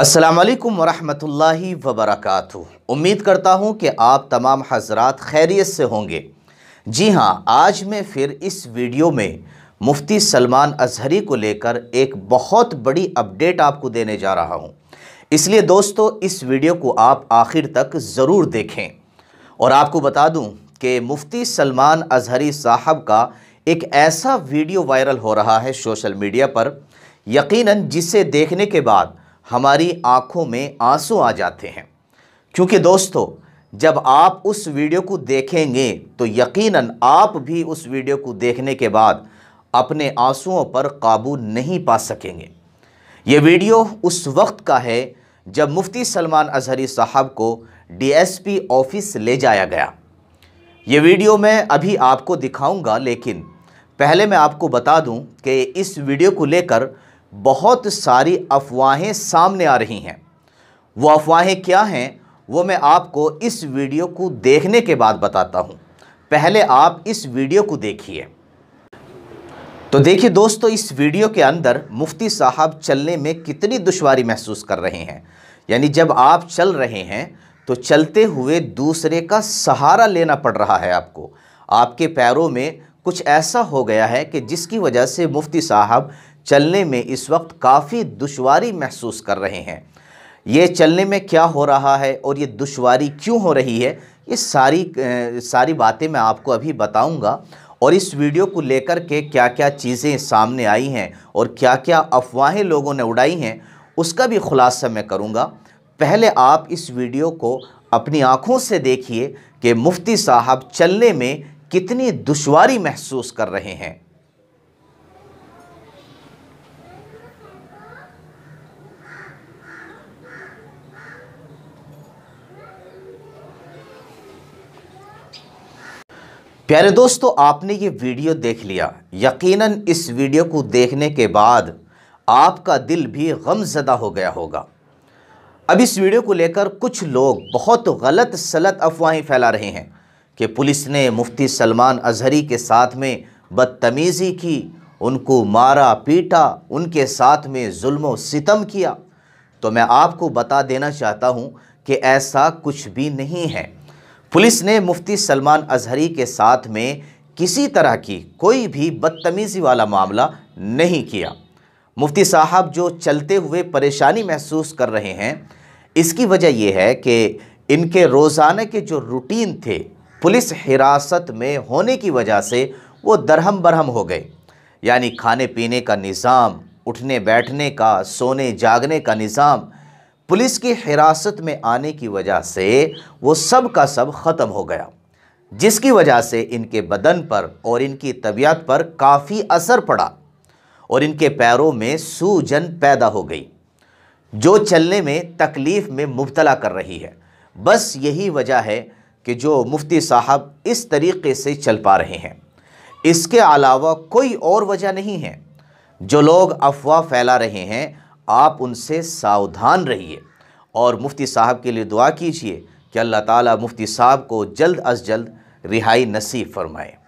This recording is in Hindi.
असलकम वरहि वबरक उम्मीद करता हूँ कि आप तमाम हजरात खैरियत से होंगे जी हाँ आज मैं फिर इस वीडियो में मुफ्ती सलमान अजहरी को लेकर एक बहुत बड़ी अपडेट आपको देने जा रहा हूँ इसलिए दोस्तों इस वीडियो को आप आखिर तक ज़रूर देखें और आपको बता दूँ कि मुफ्ती सलमान अजहरी साहब का एक ऐसा वीडियो वायरल हो रहा है सोशल मीडिया पर यकीनन जिसे देखने के बाद हमारी आंखों में आंसू आ जाते हैं क्योंकि दोस्तों जब आप उस वीडियो को देखेंगे तो यकीनन आप भी उस वीडियो को देखने के बाद अपने आंसुओं पर काबू नहीं पा सकेंगे ये वीडियो उस वक्त का है जब मुफ्ती सलमान अजहरी साहब को डीएसपी ऑफिस ले जाया गया ये वीडियो मैं अभी आपको दिखाऊंगा लेकिन पहले मैं आपको बता दूं कि इस वीडियो को लेकर बहुत सारी अफवाहें सामने आ रही हैं वो अफवाहें क्या हैं वो मैं आपको इस वीडियो को देखने के बाद बताता हूँ पहले आप इस वीडियो को देखिए तो देखिए दोस्तों इस वीडियो के अंदर मुफ्ती साहब चलने में कितनी दुश्वारी महसूस कर रहे हैं यानी जब आप चल रहे हैं तो चलते हुए दूसरे का सहारा लेना पड़ रहा है आपको आपके पैरों में कुछ ऐसा हो गया है कि जिसकी वजह से मुफ्ती साहब चलने में इस वक्त काफ़ी दुशारी महसूस कर रहे हैं ये चलने में क्या हो रहा है और ये दुशारी क्यों हो रही है ये सारी सारी बातें मैं आपको अभी बताऊंगा और इस वीडियो को लेकर के क्या क्या चीज़ें सामने आई हैं और क्या क्या अफवाहें लोगों ने उड़ाई हैं उसका भी खुलासा मैं करूँगा पहले आप इस वीडियो को अपनी आँखों से देखिए कि मुफ्ती साहब चलने में कितनी दुशारी महसूस कर रहे हैं प्यारे दोस्तों आपने ये वीडियो देख लिया यकीनन इस वीडियो को देखने के बाद आपका दिल भी गमजदा हो गया होगा अब इस वीडियो को लेकर कुछ लोग बहुत गलत सलत अफवाहें फैला रहे हैं कि पुलिस ने मुफ्ती सलमान अजहरी के साथ में बदतमीज़ी की उनको मारा पीटा उनके साथ में जुल्म सितम किया तो मैं आपको बता देना चाहता हूँ कि ऐसा कुछ भी नहीं है पुलिस ने मुफ्ती सलमान अजहरी के साथ में किसी तरह की कोई भी बदतमीज़ी वाला मामला नहीं किया मुफ्ती साहब जो चलते हुए परेशानी महसूस कर रहे हैं इसकी वजह यह है कि इनके रोज़ाना के जो रूटीन थे पुलिस हिरासत में होने की वजह से वो दरहम बरहम हो गए यानी खाने पीने का निज़ाम उठने बैठने का सोने जागने का निज़ाम पुलिस की हिरासत में आने की वजह से वो सब का सब ख़त्म हो गया जिसकी वजह से इनके बदन पर और इनकी तबीयत पर काफ़ी असर पड़ा और इनके पैरों में सूजन पैदा हो गई जो चलने में तकलीफ़ में मुबतला कर रही है बस यही वजह है कि जो मुफ्ती साहब इस तरीके से चल पा रहे हैं इसके अलावा कोई और वजह नहीं है जो लोग अफवाह फैला रहे हैं आप उनसे सावधान रहिए और मुफ्ती साहब के लिए दुआ कीजिए कि अल्लाह ताला मुफ्ती साहब को जल्द अज जल्द रिहाई नसीब फरमाएँ